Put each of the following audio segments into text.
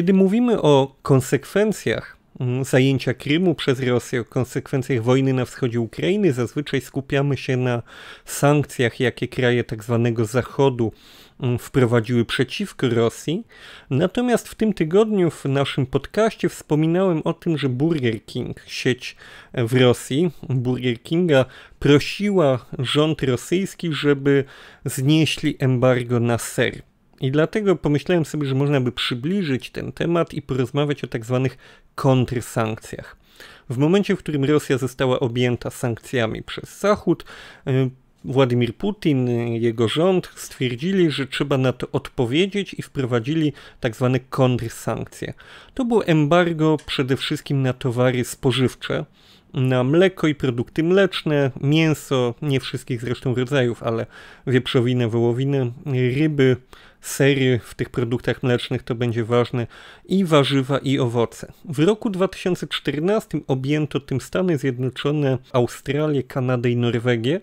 Kiedy mówimy o konsekwencjach mm, zajęcia Krymu przez Rosję, o konsekwencjach wojny na wschodzie Ukrainy, zazwyczaj skupiamy się na sankcjach, jakie kraje tzw. Tak Zachodu mm, wprowadziły przeciwko Rosji. Natomiast w tym tygodniu w naszym podcaście wspominałem o tym, że Burger King, sieć w Rosji, Burger Kinga, prosiła rząd rosyjski, żeby znieśli embargo na ser. I dlatego pomyślałem sobie, że można by przybliżyć ten temat i porozmawiać o tak zwanych kontrsankcjach. W momencie, w którym Rosja została objęta sankcjami przez Zachód, y, Władimir Putin, i jego rząd stwierdzili, że trzeba na to odpowiedzieć i wprowadzili tak zwane kontrsankcje. To było embargo przede wszystkim na towary spożywcze, na mleko i produkty mleczne, mięso, nie wszystkich zresztą rodzajów, ale wieprzowinę, wołowinę, ryby, sery w tych produktach mlecznych to będzie ważne i warzywa i owoce. W roku 2014 objęto tym Stany Zjednoczone, Australię, Kanadę i Norwegię,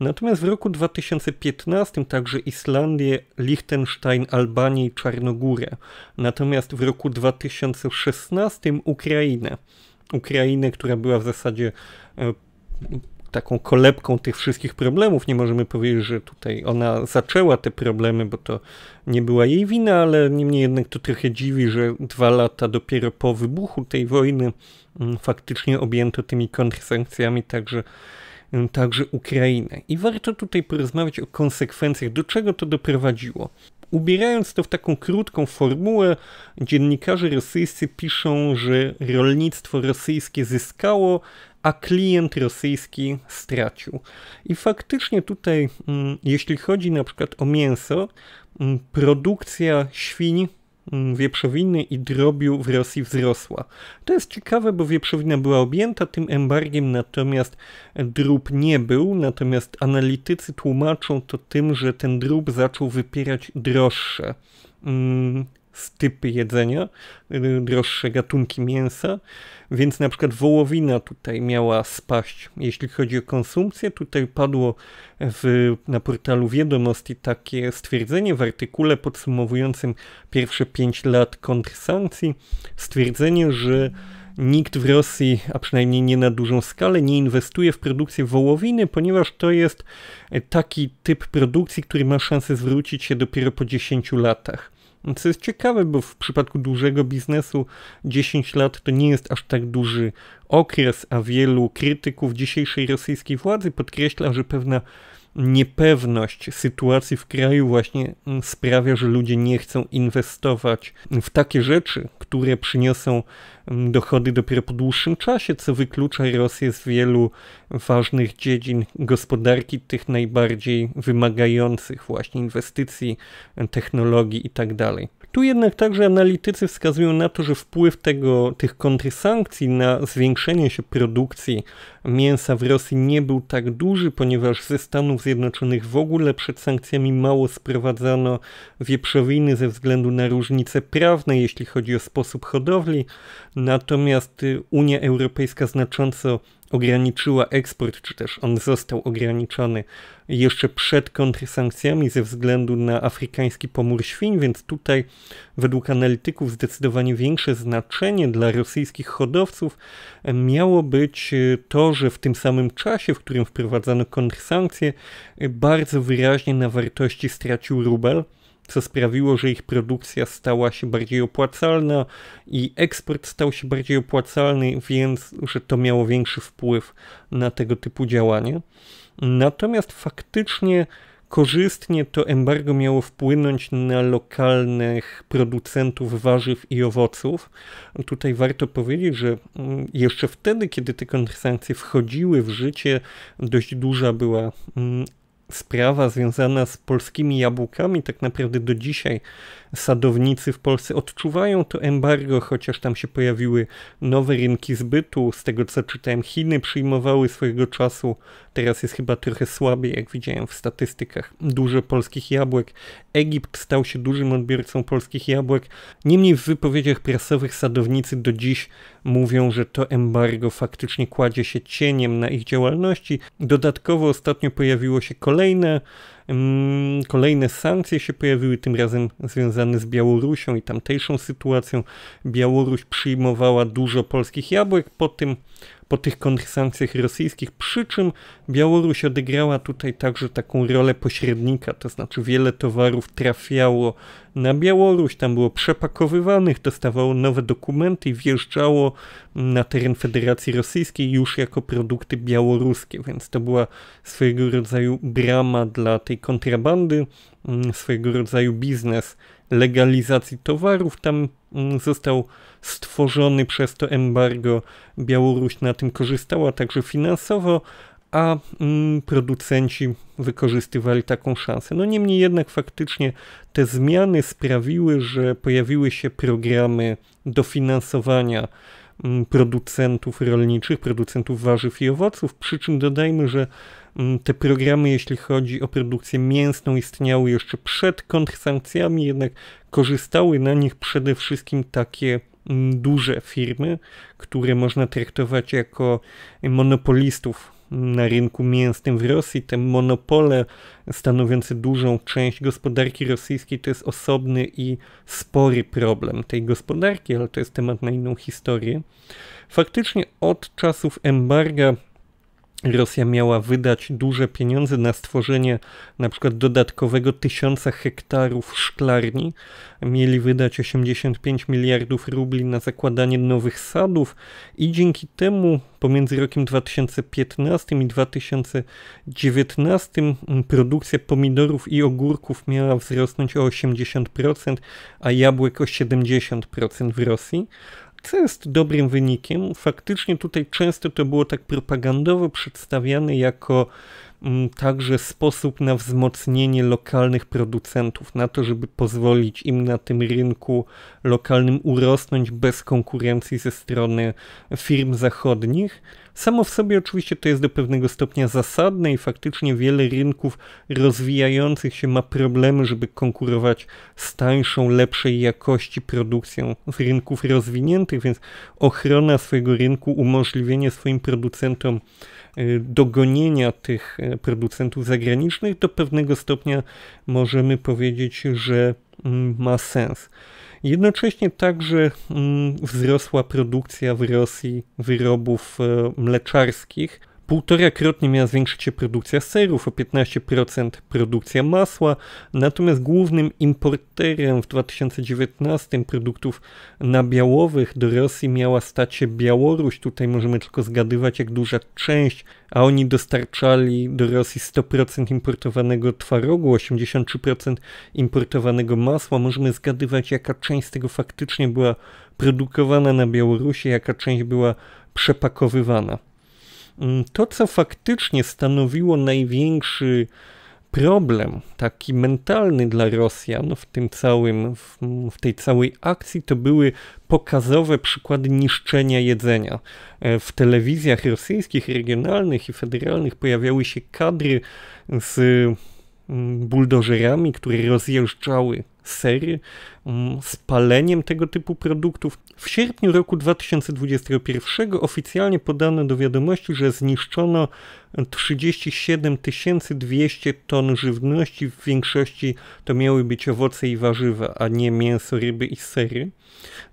natomiast w roku 2015 także Islandię, Liechtenstein, Albanię i Czarnogórę, natomiast w roku 2016 Ukrainę. Ukrainy, która była w zasadzie e, taką kolebką tych wszystkich problemów. Nie możemy powiedzieć, że tutaj ona zaczęła te problemy, bo to nie była jej wina, ale niemniej jednak to trochę dziwi, że dwa lata dopiero po wybuchu tej wojny mm, faktycznie objęto tymi kontrsankcjami także, mm, także Ukrainę. I warto tutaj porozmawiać o konsekwencjach, do czego to doprowadziło. Ubierając to w taką krótką formułę, dziennikarze rosyjscy piszą, że rolnictwo rosyjskie zyskało, a klient rosyjski stracił. I faktycznie tutaj, mm, jeśli chodzi na przykład o mięso, mm, produkcja świń Mm, wieprzowiny i drobiu w Rosji wzrosła. To jest ciekawe, bo wieprzowina była objęta tym embargiem, natomiast drób nie był, natomiast analitycy tłumaczą to tym, że ten drób zaczął wypierać droższe mm, typy jedzenia, y, droższe gatunki mięsa, więc na przykład wołowina tutaj miała spaść. Jeśli chodzi o konsumpcję, tutaj padło w, na portalu Wiadomości takie stwierdzenie w artykule podsumowującym pierwsze 5 lat kontrsankcji, stwierdzenie, że nikt w Rosji, a przynajmniej nie na dużą skalę, nie inwestuje w produkcję wołowiny, ponieważ to jest taki typ produkcji, który ma szansę zwrócić się dopiero po 10 latach. No, co jest ciekawe, bo w przypadku dużego biznesu 10 lat to nie jest aż tak duży okres, a wielu krytyków dzisiejszej rosyjskiej władzy podkreśla, że pewna niepewność sytuacji w kraju właśnie mm, sprawia, że ludzie nie chcą inwestować w takie rzeczy, które przyniosą Mm, dochody dopiero po dłuższym czasie, co wyklucza Rosję z wielu ważnych dziedzin gospodarki, tych najbardziej wymagających właśnie inwestycji, technologii itd. Tak tu jednak także analitycy wskazują na to, że wpływ tego, tych kontrsankcji na zwiększenie się produkcji mięsa w Rosji nie był tak duży, ponieważ ze Stanów Zjednoczonych w ogóle przed sankcjami mało sprowadzano wieprzowiny ze względu na różnice prawne, jeśli chodzi o sposób hodowli. Natomiast y, Unia Europejska znacząco ograniczyła eksport, czy też on został ograniczony jeszcze przed kontrsankcjami ze względu na afrykański pomór świń, więc tutaj według analityków zdecydowanie większe znaczenie dla rosyjskich hodowców miało być y, to, że w tym samym czasie, w którym wprowadzano kontrsankcje, y, bardzo wyraźnie na wartości stracił rubel co sprawiło, że ich produkcja stała się bardziej opłacalna i eksport stał się bardziej opłacalny, więc że to miało większy wpływ na tego typu działania. Natomiast faktycznie korzystnie to embargo miało wpłynąć na lokalnych producentów warzyw i owoców. Tutaj warto powiedzieć, że mm, jeszcze wtedy, kiedy te kontrsankcje wchodziły w życie, dość duża była mm, sprawa związana z polskimi jabłkami tak naprawdę do dzisiaj sadownicy w Polsce odczuwają to embargo, chociaż tam się pojawiły nowe rynki zbytu. Z tego co czytałem, Chiny przyjmowały swojego czasu, teraz jest chyba trochę słabiej, jak widziałem w statystykach. Dużo polskich jabłek. Egipt stał się dużym odbiorcą polskich jabłek. Niemniej w wypowiedziach prasowych sadownicy do dziś mówią, że to embargo faktycznie kładzie się cieniem na ich działalności. Dodatkowo ostatnio pojawiło się kolejne Mm, kolejne sankcje się pojawiły, tym razem związane z Białorusią i tamtejszą sytuacją. Białoruś przyjmowała dużo polskich jabłek po tym po tych konwersacjach rosyjskich, przy czym Białoruś odegrała tutaj także taką rolę pośrednika, to znaczy wiele towarów trafiało na Białoruś, tam było przepakowywanych, dostawało nowe dokumenty i wjeżdżało na teren Federacji Rosyjskiej już jako produkty białoruskie, więc to była swojego rodzaju brama dla tej kontrabandy, mm, swojego rodzaju biznes legalizacji towarów. Tam Mm, został stworzony przez to embargo. Białoruś na tym korzystała także finansowo, a mm, producenci wykorzystywali taką szansę. No niemniej jednak faktycznie te zmiany sprawiły, że pojawiły się programy dofinansowania mm, producentów rolniczych, producentów warzyw i owoców, przy czym dodajmy, że Mm, te programy, jeśli chodzi o produkcję mięsną, istniały jeszcze przed kontrsankcjami, jednak korzystały na nich przede wszystkim takie mm, duże firmy, które można traktować jako monopolistów mm, na rynku mięsnym w Rosji. Te monopole stanowiące dużą część gospodarki rosyjskiej to jest osobny i spory problem tej gospodarki, ale to jest temat na inną historię. Faktycznie od czasów embarga Rosja miała wydać duże pieniądze na stworzenie na przykład dodatkowego tysiąca hektarów szklarni. Mieli wydać 85 miliardów rubli na zakładanie nowych sadów i dzięki temu pomiędzy rokiem 2015 i 2019 produkcja pomidorów i ogórków miała wzrosnąć o 80%, a jabłek o 70% w Rosji co jest dobrym wynikiem. Faktycznie tutaj często to było tak propagandowo przedstawiane jako mm, także sposób na wzmocnienie lokalnych producentów, na to, żeby pozwolić im na tym rynku lokalnym urosnąć bez konkurencji ze strony firm zachodnich. Samo w sobie oczywiście to jest do pewnego stopnia zasadne i faktycznie wiele rynków rozwijających się ma problemy, żeby konkurować z tańszą, lepszej jakości produkcją z rynków rozwiniętych, więc ochrona swojego rynku, umożliwienie swoim producentom y, dogonienia tych y, producentów zagranicznych do pewnego stopnia możemy powiedzieć, że mm, ma sens. Jednocześnie także mm, wzrosła produkcja w Rosji wyrobów e, mleczarskich, Półtorakrotnie miała zwiększyć się produkcja serów, o 15% produkcja masła, natomiast głównym importerem w 2019 produktów nabiałowych do Rosji miała stać się Białoruś. Tutaj możemy tylko zgadywać, jak duża część, a oni dostarczali do Rosji 100% importowanego twarogu, 83% importowanego masła. Możemy zgadywać, jaka część z tego faktycznie była produkowana na Białorusi, jaka część była przepakowywana. Mm, to, co faktycznie stanowiło największy problem, taki mentalny dla Rosjan w tym całym, w, w, tej całej akcji, to były pokazowe przykłady niszczenia jedzenia. E, w telewizjach rosyjskich, regionalnych i federalnych pojawiały się kadry z mm, buldożerami, które rozjeżdżały sery, Mm, spaleniem tego typu produktów. W sierpniu roku 2021 oficjalnie podano do wiadomości, że zniszczono 37 200 ton żywności. W większości to miały być owoce i warzywa, a nie mięso, ryby i sery.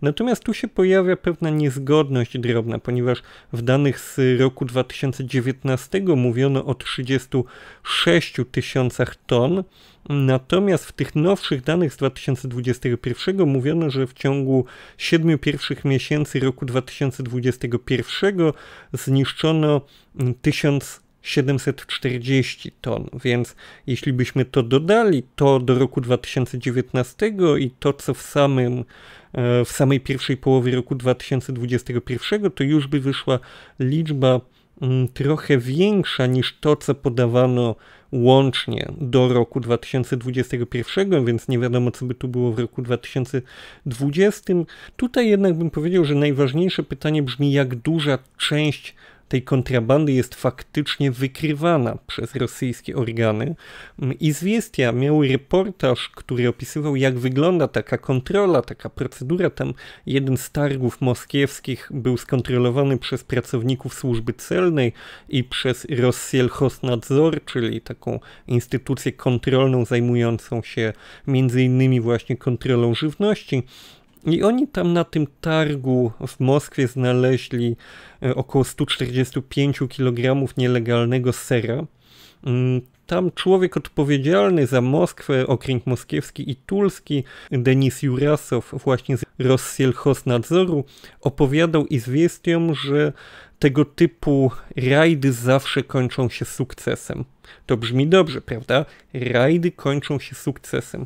Natomiast tu się pojawia pewna niezgodność drobna, ponieważ w danych z roku 2019 mówiono o 36 tysiącach ton, natomiast w tych nowszych danych z 2021 pierwszego mówiono, że w ciągu siedmiu pierwszych miesięcy roku 2021 zniszczono 1740 ton, więc jeśli byśmy to dodali, to do roku 2019 i to, co w, samym, e, w samej pierwszej połowie roku 2021, to już by wyszła liczba Mm, trochę większa niż to, co podawano łącznie do roku 2021, więc nie wiadomo, co by tu było w roku 2020. Tutaj jednak bym powiedział, że najważniejsze pytanie brzmi, jak duża część tej kontrabandy jest faktycznie wykrywana przez rosyjskie organy. Izwiestia miały reportaż, który opisywał, jak wygląda taka kontrola, taka procedura. Tam jeden z targów moskiewskich był skontrolowany przez pracowników służby celnej i przez Rosjelhosnadzor, czyli taką instytucję kontrolną zajmującą się między innymi właśnie kontrolą żywności. I oni tam na tym targu w Moskwie znaleźli e, około 145 kg nielegalnego sera. Mm, tam człowiek odpowiedzialny za Moskwę, okręg moskiewski i tulski, Denis Jurasow, właśnie z nadzoru opowiadał izwiestiom, że tego typu rajdy zawsze kończą się sukcesem. To brzmi dobrze, prawda? Rajdy kończą się sukcesem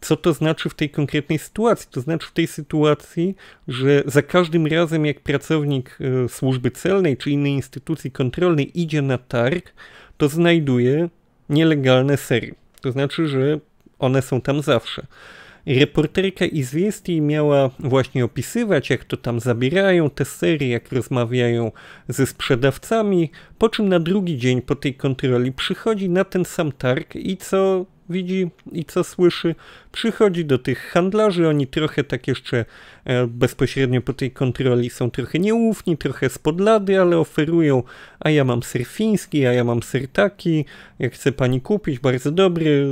co to znaczy w tej konkretnej sytuacji. To znaczy w tej sytuacji, że za każdym razem, jak pracownik e, służby celnej czy innej instytucji kontrolnej idzie na targ, to znajduje nielegalne serie. To znaczy, że one są tam zawsze. Reporterka Izwiestii miała właśnie opisywać, jak to tam zabierają te serie, jak rozmawiają ze sprzedawcami, po czym na drugi dzień po tej kontroli przychodzi na ten sam targ i co widzi i co słyszy, przychodzi do tych handlarzy, oni trochę tak jeszcze e, bezpośrednio po tej kontroli są trochę nieufni, trochę spodlady, ale oferują, a ja mam ser fiński, a ja mam ser taki, jak chce pani kupić, bardzo dobry,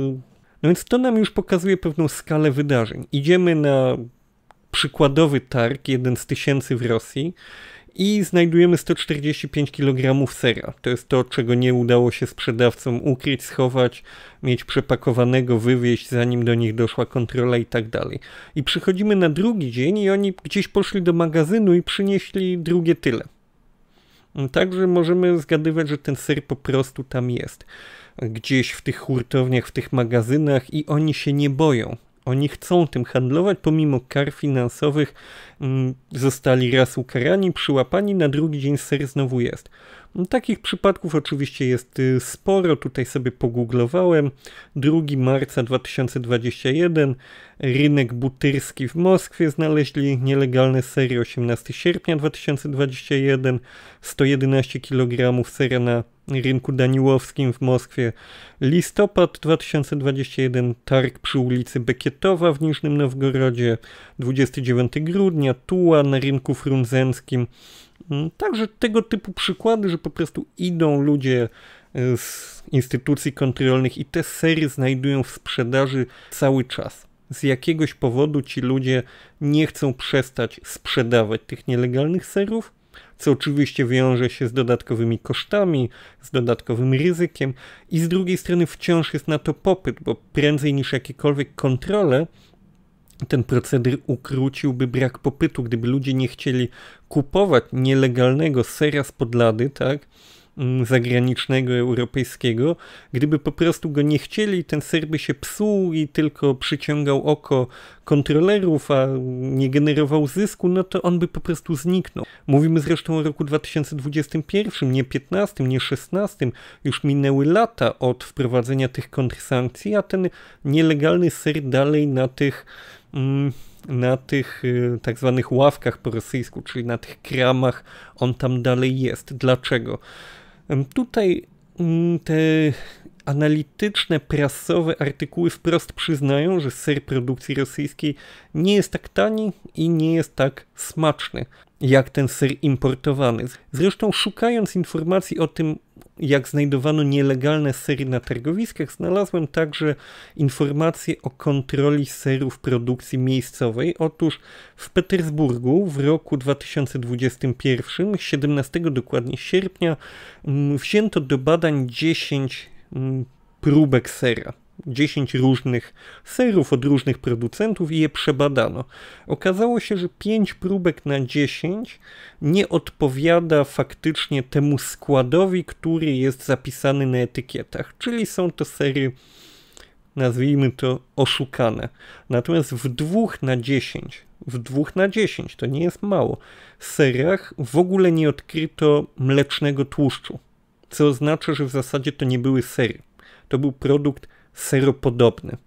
no więc to nam już pokazuje pewną skalę wydarzeń. Idziemy na przykładowy targ, jeden z tysięcy w Rosji i znajdujemy 145 kg sera. To jest to, czego nie udało się sprzedawcom ukryć, schować, mieć przepakowanego, wywieźć, zanim do nich doszła kontrola i tak dalej. I przychodzimy na drugi dzień i oni gdzieś poszli do magazynu i przynieśli drugie tyle. Także możemy zgadywać, że ten ser po prostu tam jest gdzieś w tych hurtowniach, w tych magazynach i oni się nie boją. Oni chcą tym handlować, pomimo kar finansowych mm, zostali raz ukarani, przyłapani, na drugi dzień ser znowu jest. Takich przypadków oczywiście jest y, sporo, tutaj sobie pogooglowałem. 2 marca 2021 rynek butyrski w Moskwie znaleźli nielegalne sery 18 sierpnia 2021 111 kg sera na rynku daniłowskim w Moskwie. Listopad 2021 targ przy ulicy Bekietowa w Niżnym Nowgorodzie. 29 grudnia Tuła na rynku frunzenskim. Mm, także tego typu przykłady, że po prostu idą ludzie e, z instytucji kontrolnych i te sery znajdują w sprzedaży cały czas. Z jakiegoś powodu ci ludzie nie chcą przestać sprzedawać tych nielegalnych serów, co oczywiście wiąże się z dodatkowymi kosztami, z dodatkowym ryzykiem i z drugiej strony wciąż jest na to popyt, bo prędzej niż jakiekolwiek kontrole ten proceder ukróciłby brak popytu, gdyby ludzie nie chcieli kupować nielegalnego sera z podlady, tak? Mm, zagranicznego, europejskiego, gdyby po prostu go nie chcieli, ten ser by się psuł i tylko przyciągał oko kontrolerów, a nie generował zysku, no to on by po prostu zniknął. Mówimy zresztą o roku 2021, nie 15, nie 16, już minęły lata od wprowadzenia tych kontrsankcji, a ten nielegalny ser dalej na tych Mm, na tych y, tak zwanych ławkach po rosyjsku, czyli na tych kramach, on tam dalej jest. Dlaczego? Tutaj mm, te analityczne, prasowe artykuły wprost przyznają, że ser produkcji rosyjskiej nie jest tak tani i nie jest tak smaczny jak ten ser importowany. Zresztą szukając informacji o tym, jak znajdowano nielegalne sery na targowiskach, znalazłem także informacje o kontroli serów produkcji miejscowej. Otóż w Petersburgu w roku 2021, 17 dokładnie sierpnia, mm, wzięto do badań 10 mm, próbek sera. 10 różnych serów od różnych producentów i je przebadano. Okazało się, że 5 próbek na 10 nie odpowiada faktycznie temu składowi, który jest zapisany na etykietach, czyli są to sery nazwijmy to oszukane. Natomiast w 2 na 10, w 2 na 10, to nie jest mało, serach w ogóle nie odkryto mlecznego tłuszczu, co oznacza, że w zasadzie to nie były sery. To był produkt seropodobny.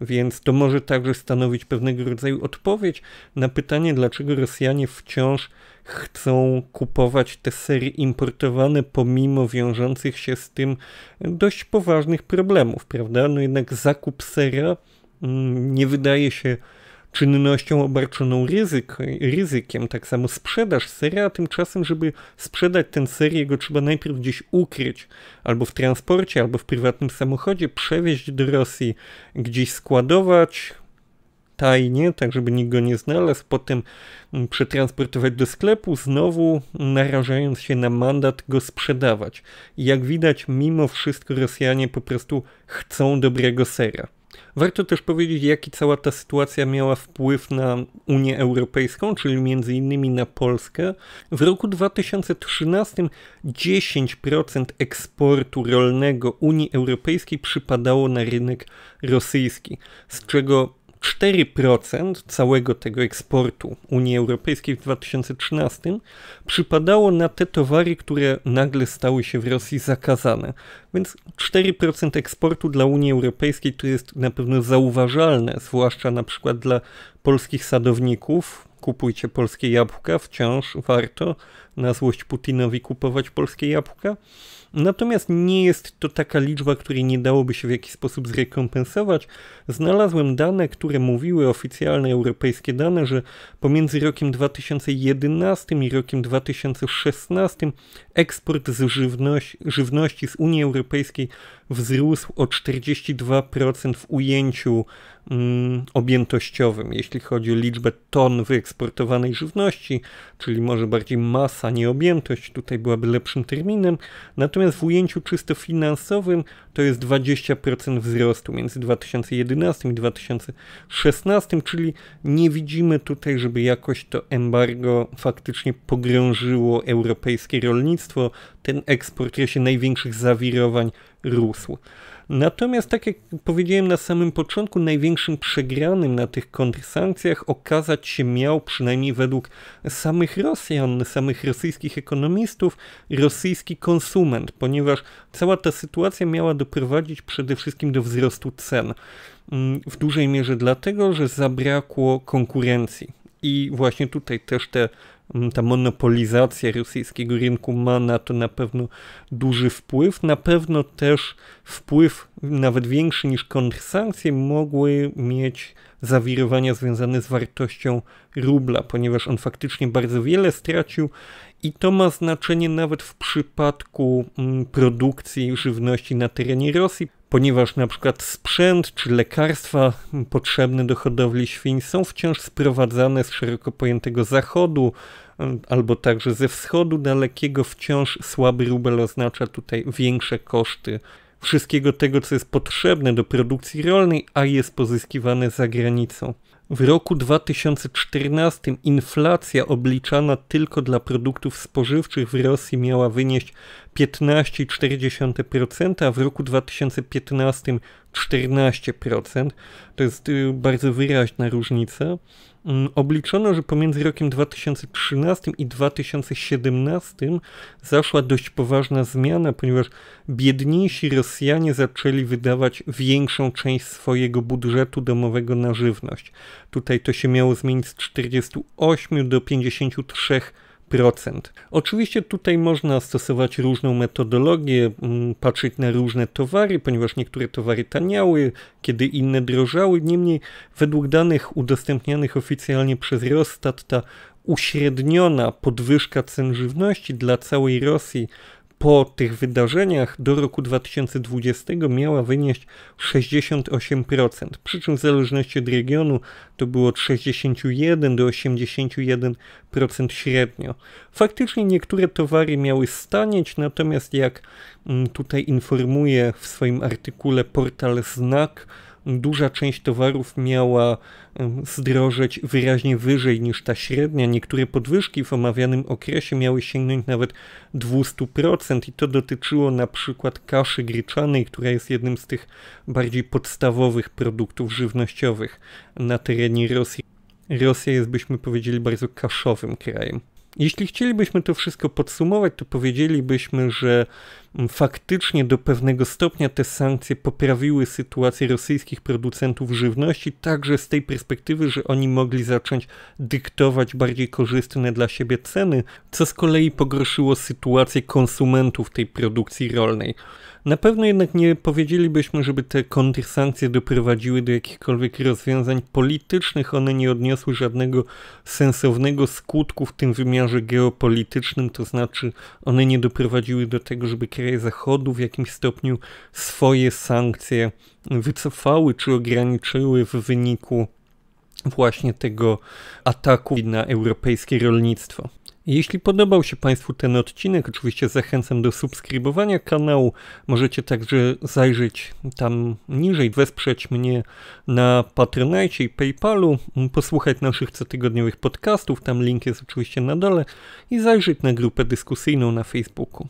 Więc to może także stanowić pewnego rodzaju odpowiedź na pytanie, dlaczego Rosjanie wciąż chcą kupować te sery importowane pomimo wiążących się z tym dość poważnych problemów, prawda? No jednak zakup sera mm, nie wydaje się czynnością obarczoną ryzyk, ryzykiem. Tak samo sprzedaż sera, a tymczasem, żeby sprzedać ten ser, jego trzeba najpierw gdzieś ukryć, albo w transporcie, albo w prywatnym samochodzie, przewieźć do Rosji, gdzieś składować, tajnie, tak żeby nikt go nie znalazł, potem mm, przetransportować do sklepu, znowu narażając się na mandat go sprzedawać. I jak widać, mimo wszystko Rosjanie po prostu chcą dobrego sera. Warto też powiedzieć, jaki cała ta sytuacja miała wpływ na Unię Europejską, czyli między innymi na Polskę. W roku 2013 10% eksportu rolnego Unii Europejskiej przypadało na rynek rosyjski, z czego 4% całego tego eksportu Unii Europejskiej w 2013 przypadało na te towary, które nagle stały się w Rosji zakazane. Więc 4% eksportu dla Unii Europejskiej to jest na pewno zauważalne, zwłaszcza na przykład dla polskich sadowników, kupujcie polskie jabłka, wciąż warto na złość Putinowi kupować polskie jabłka. Natomiast nie jest to taka liczba, której nie dałoby się w jakiś sposób zrekompensować. Znalazłem dane, które mówiły, oficjalne europejskie dane, że pomiędzy rokiem 2011 i rokiem 2016 eksport z żywności, żywności z Unii Europejskiej wzrósł o 42% w ujęciu Mm, objętościowym, jeśli chodzi o liczbę ton wyeksportowanej żywności, czyli może bardziej masa, nie objętość, tutaj byłaby lepszym terminem. Natomiast w ujęciu czysto finansowym to jest 20% wzrostu między 2011 i 2016, czyli nie widzimy tutaj, żeby jakoś to embargo faktycznie pogrążyło europejskie rolnictwo. Ten eksport, się największych zawirowań rósł. Natomiast, tak jak powiedziałem na samym początku, największym przegranym na tych kontrsankcjach okazać się miał, przynajmniej według samych Rosjan, samych rosyjskich ekonomistów, rosyjski konsument, ponieważ cała ta sytuacja miała doprowadzić przede wszystkim do wzrostu cen. Mm, w dużej mierze dlatego, że zabrakło konkurencji. I właśnie tutaj też te Mm, ta monopolizacja rosyjskiego rynku ma na to na pewno duży wpływ. Na pewno też wpływ nawet większy niż kontrsankcje mogły mieć zawirowania związane z wartością rubla, ponieważ on faktycznie bardzo wiele stracił i to ma znaczenie nawet w przypadku mm, produkcji żywności na terenie Rosji, ponieważ na przykład sprzęt czy lekarstwa potrzebne do hodowli świń są wciąż sprowadzane z szeroko pojętego zachodu mm, albo także ze wschodu dalekiego, wciąż słaby rubel oznacza tutaj większe koszty wszystkiego tego, co jest potrzebne do produkcji rolnej, a jest pozyskiwane za granicą. W roku 2014 inflacja obliczana tylko dla produktów spożywczych w Rosji miała wynieść 15,4%, a w roku 2015 14%. To jest y, bardzo wyraźna różnica. Mm, obliczono, że pomiędzy rokiem 2013 i 2017 zaszła dość poważna zmiana, ponieważ biedniejsi Rosjanie zaczęli wydawać większą część swojego budżetu domowego na żywność. Tutaj to się miało zmienić z 48 do 53 Oczywiście tutaj można stosować różną metodologię, mm, patrzeć na różne towary, ponieważ niektóre towary taniały, kiedy inne drożały. Niemniej, według danych udostępnianych oficjalnie przez Rostat, ta uśredniona podwyżka cen żywności dla całej Rosji po tych wydarzeniach do roku 2020 miała wynieść 68%, przy czym w zależności od regionu to było od 61 do 81% średnio. Faktycznie niektóre towary miały stanieć, natomiast jak mm, tutaj informuje w swoim artykule portal Znak, duża część towarów miała zdrożeć wyraźnie wyżej niż ta średnia. Niektóre podwyżki w omawianym okresie miały sięgnąć nawet 200% i to dotyczyło na przykład kaszy gryczanej, która jest jednym z tych bardziej podstawowych produktów żywnościowych na terenie Rosji. Rosja jest, byśmy powiedzieli, bardzo kaszowym krajem. Jeśli chcielibyśmy to wszystko podsumować, to powiedzielibyśmy, że mm, faktycznie do pewnego stopnia te sankcje poprawiły sytuację rosyjskich producentów żywności, także z tej perspektywy, że oni mogli zacząć dyktować bardziej korzystne dla siebie ceny, co z kolei pogorszyło sytuację konsumentów tej produkcji rolnej. Na pewno jednak nie powiedzielibyśmy, żeby te kontrsankcje doprowadziły do jakichkolwiek rozwiązań politycznych. One nie odniosły żadnego sensownego skutku w tym wymiarze geopolitycznym, to znaczy one nie doprowadziły do tego, żeby kraje Zachodu w jakimś stopniu swoje sankcje wycofały czy ograniczyły w wyniku właśnie tego ataku na europejskie rolnictwo. Jeśli podobał się Państwu ten odcinek, oczywiście zachęcam do subskrybowania kanału. Możecie także zajrzeć tam niżej, wesprzeć mnie na Patronite i PayPalu, posłuchać naszych cotygodniowych podcastów, tam link jest oczywiście na dole i zajrzeć na grupę dyskusyjną na Facebooku.